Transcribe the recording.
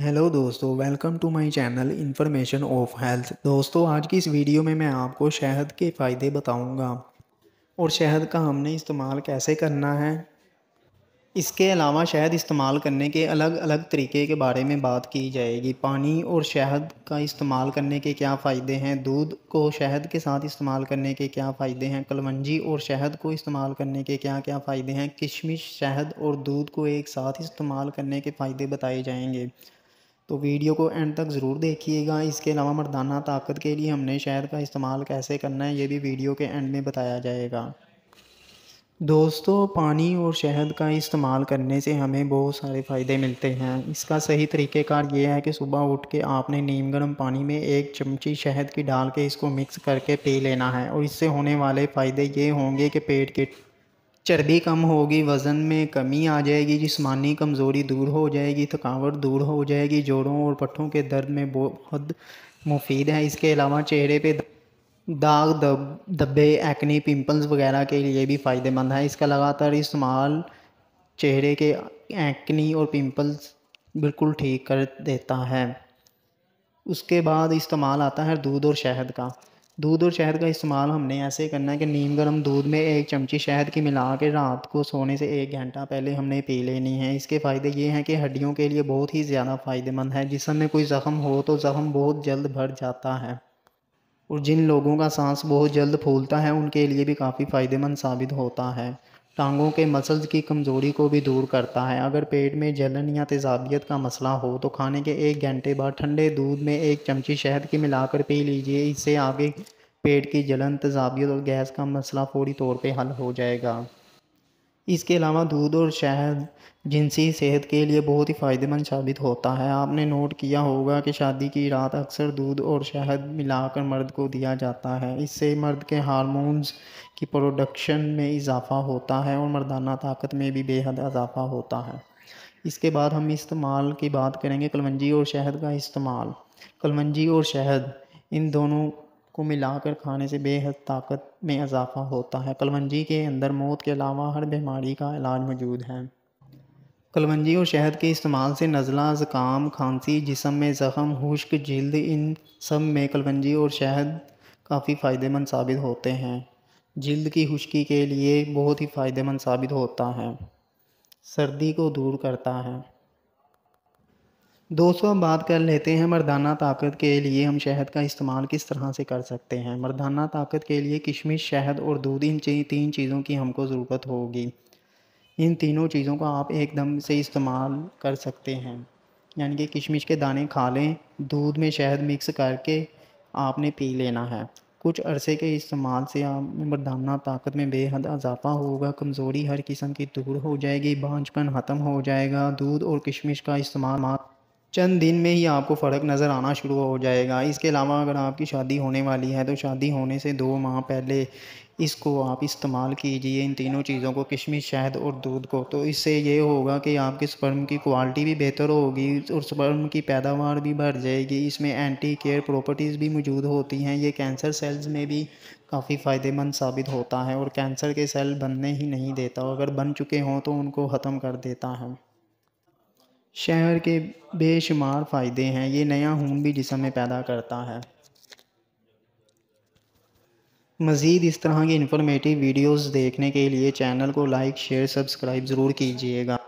hello दोस्तों welcome to my channel information of health दोस्तों आज की इस वीडियो में मैं आपको शहद के फ़ायदे बताऊंगा और शहद का हमने इस्तेमाल कैसे करना है इसके अलावा शहद इस्तेमाल करने के अलग अलग तरीके के बारे में बात की जाएगी पानी और शहद का इस्तेमाल करने के क्या फ़ायदे हैं दूध को शहद के साथ इस्तेमाल करने के क्या फ़ायदे हैं कलवंजी और शहद को इस्तेमाल करने के क्या क्या फ़ायदे हैं किशमिश शहद और दूध को एक साथ इस्तेमाल करने के फ़ायदे बताए जाएंगे तो वीडियो को एंड तक ज़रूर देखिएगा इसके अलावा मर्दाना ताकत के लिए हमने शहद का इस्तेमाल कैसे करना है ये भी वीडियो के एंड में बताया जाएगा दोस्तों पानी और शहद का इस्तेमाल करने से हमें बहुत सारे फ़ायदे मिलते हैं इसका सही तरीक़ेकार ये है कि सुबह उठ के आपने नीम गर्म पानी में एक चमची शहद की डाल के इसको मिक्स करके पी लेना है और इससे होने वाले फ़ायदे ये होंगे कि पेट के चर्बी कम होगी वज़न में कमी आ जाएगी जिसमानी कमज़ोरी दूर हो जाएगी थकावट दूर हो जाएगी जोड़ों और पट्ठों के दर्द में बहुत मुफीद है इसके अलावा चेहरे पे दाग दब धब्बे एक्नी पिंपल्स वगैरह के लिए भी फ़ायदेमंद है इसका लगातार इस्तेमाल चेहरे के एक्नी और पिंपल्स बिल्कुल ठीक कर देता है उसके बाद इस्तेमाल आता है दूध और शहद का दूध और शहद का इस्तेमाल हमने ऐसे करना है कि नीम गर्म दूध में एक चमची शहद की मिला के रात को सोने से एक घंटा पहले हमने पी लेनी है इसके फ़ायदे ये हैं कि हड्डियों के लिए बहुत ही ज़्यादा फ़ायदेमंद है जिसम में कोई ज़ख़म हो तो ज़ख़म बहुत जल्द भर जाता है और जिन लोगों का सांस बहुत जल्द फूलता है उनके लिए भी काफ़ी फ़ायदेमंद साबित होता है टांगों के मसल्स की कमज़ोरी को भी दूर करता है अगर पेट में जलन या तेजाबियत का मसला हो तो खाने के एक घंटे बाद ठंडे दूध में एक चमची शहद की मिलाकर पी लीजिए इससे आगे पेट की जलन तेजाबियत और गैस का मसला फौरी तौर पर हल हो जाएगा इसके अलावा दूध और शहद जिनसी सेहत के लिए बहुत ही फ़ायदेमंद साबित होता है आपने नोट किया होगा कि शादी की रात अक्सर दूध और शहद मिलाकर मर्द को दिया जाता है इससे मर्द के हारमोन्स की प्रोडक्शन में इजाफ़ा होता है और मर्दाना ताकत में भी बेहद इजाफ़ा होता है इसके बाद हम इस्तेमाल की बात करेंगे कलमंजी और शहद का इस्तेमाल कलमंजी और शहद इन दोनों को मिलाकर खाने से बेहद ताकत में इजाफा होता है कलवंजी के अंदर मौत के अलावा हर बीमारी का इलाज मौजूद है कलवंजी और शहद के इस्तेमाल से नज़ला ज़ुकाम खांसी जिसम में ज़ख़म खुश्क जल्द इन सब में कलवंजी और शहद काफ़ी फ़ायदेमंद साबित होते हैं जल्द की खुश्की के लिए बहुत ही फ़ायदेमंद साबित होता है सर्दी को दूर करता है दोस्तों हम बात कर लेते हैं मर्दाना ताकत के लिए हम शहद का इस्तेमाल किस तरह से कर सकते हैं मर्दाना ताकत के लिए किशमिश शहद और दूध इन तीन चीज़ों की हमको ज़रूरत होगी इन तीनों चीज़ों को आप एकदम से इस्तेमाल कर सकते हैं यानी कि किशमिश के दाने खा लें दूध में शहद मिक्स करके आपने पी लेना है कुछ अरसे के इस्तेमाल से आप मर्दाना ताकत में बेहद इजाफा होगा कमज़ोरी हर किस्म की दूर हो जाएगी बांझपन ख़त्म हो जाएगा दूध और किशमिश का इस्तेमाल चंद दिन में ही आपको फ़र्क नज़र आना शुरू हो जाएगा इसके अलावा अगर आपकी शादी होने वाली है तो शादी होने से दो माह पहले इसको आप इस्तेमाल कीजिए इन तीनों चीज़ों को किशमिश शहद और दूध को तो इससे ये होगा कि आपके स्पर्म की क्वालिटी भी बेहतर होगी और स्पर्म की पैदावार भी बढ़ जाएगी इसमें एंटी केयर प्रॉपर्टीज़ भी मौजूद होती हैं ये कैंसर सेल्स में भी काफ़ी फ़ायदेमंद साबित होता है और कैंसर के सेल बनने ही नहीं देता अगर बन चुके हों तो उनको ख़त्म कर देता है शहर के बेशुमार फ़ायदे हैं ये नया हून भी जिसम में पैदा करता है मज़ीद इस तरह की इन्फॉर्मेटिव वीडियोस देखने के लिए चैनल को लाइक शेयर सब्सक्राइब ज़रूर कीजिएगा